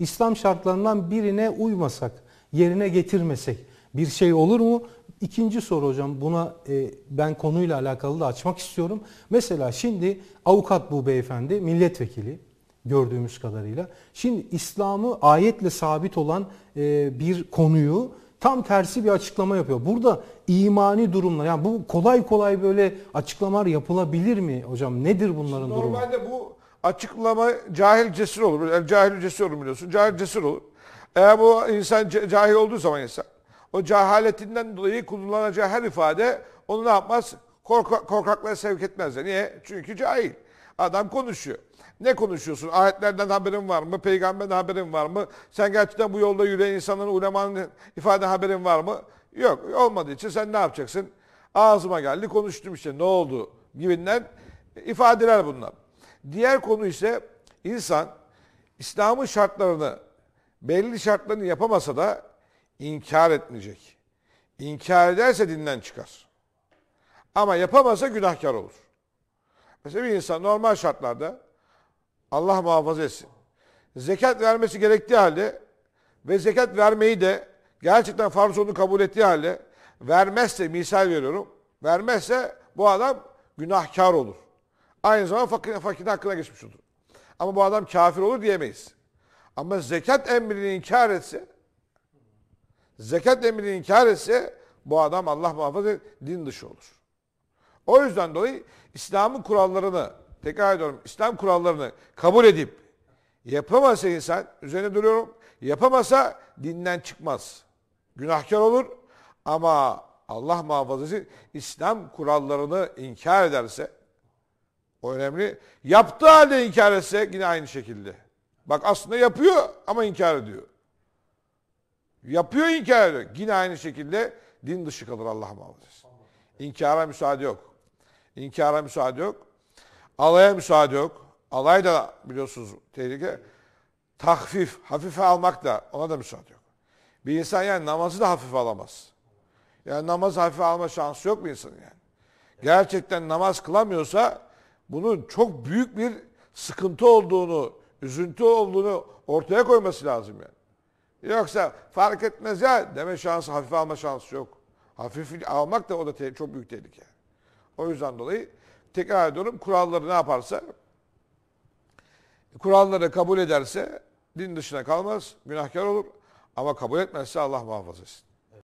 İslam şartlarından birine uymasak, yerine getirmesek bir şey olur mu? İkinci soru hocam buna e, ben konuyla alakalı da açmak istiyorum. Mesela şimdi avukat bu beyefendi milletvekili gördüğümüz kadarıyla. Şimdi İslam'ı ayetle sabit olan e, bir konuyu tam tersi bir açıklama yapıyor. Burada imani durumlar yani bu kolay kolay böyle açıklamalar yapılabilir mi hocam? Nedir bunların Şimdi durumu? Normalde bu Açıklama cahil cesur olur. El cahil cesur olur biliyorsun. Cahil cesur olur. Eğer bu insan cahil olduğu zaman insan o cehaletinden dolayı kullanacağı her ifade onu ne yapmaz? Korka, korkaklığa sevk etmez. Niye? Çünkü cahil. Adam konuşuyor. Ne konuşuyorsun? Ayetlerden haberin var mı? Peygamberden haberin var mı? Sen gerçekten bu yolda yürüyen insanların ulemanın ifade haberin var mı? Yok. Olmadığı için sen ne yapacaksın? Ağzıma geldi konuştum işte ne oldu gibinden ifadeler bunlar. Diğer konu ise insan İslam'ın şartlarını belli şartlarını yapamasa da inkar etmeyecek. İnkar ederse dinden çıkar. Ama yapamasa günahkar olur. Mesela bir insan normal şartlarda Allah muhafaza etsin. Zekat vermesi gerektiği halde ve zekat vermeyi de gerçekten farz olduğunu kabul ettiği halde vermezse misal veriyorum. Vermezse bu adam günahkar olur. Aynı zamanda fakir, fakirin hakkına geçmiş olur. Ama bu adam kafir olur diyemeyiz. Ama zekat emrini inkar etse, zekat emrini inkar etse bu adam Allah muhafaza din dışı olur. O yüzden dolayı İslam'ın kurallarını, tekrar ediyorum İslam kurallarını kabul edip yapamasa insan, üzerine duruyorum, yapamasa dinden çıkmaz. Günahkar olur ama Allah muhafazası İslam kurallarını inkar ederse, o önemli. Yaptığı halde inkar etse yine aynı şekilde. Bak aslında yapıyor ama inkar ediyor. Yapıyor inkar ediyor. Yine aynı şekilde din dışı kalır Allah muhafaza. İnkara müsaade yok. İnkara müsaade yok. Alaya müsaade yok. Alay da biliyorsunuz tehlike. Tahfif, hafife almak da ona da müsaade yok. Bir insan yani namazı da hafife alamaz. Yani namaz hafife alma şansı yok bir insanın yani. Gerçekten namaz kılamıyorsa bunun çok büyük bir sıkıntı olduğunu, üzüntü olduğunu ortaya koyması lazım yani. Yoksa fark etmez ya deme şansı, hafif alma şansı yok. Hafif almak da o da te- çok büyük tehlike. O yüzden dolayı tekrar ediyorum kuralları ne yaparsa kuralları kabul ederse din dışına kalmaz, günahkar olur ama kabul etmezse Allah muhafaza etsin.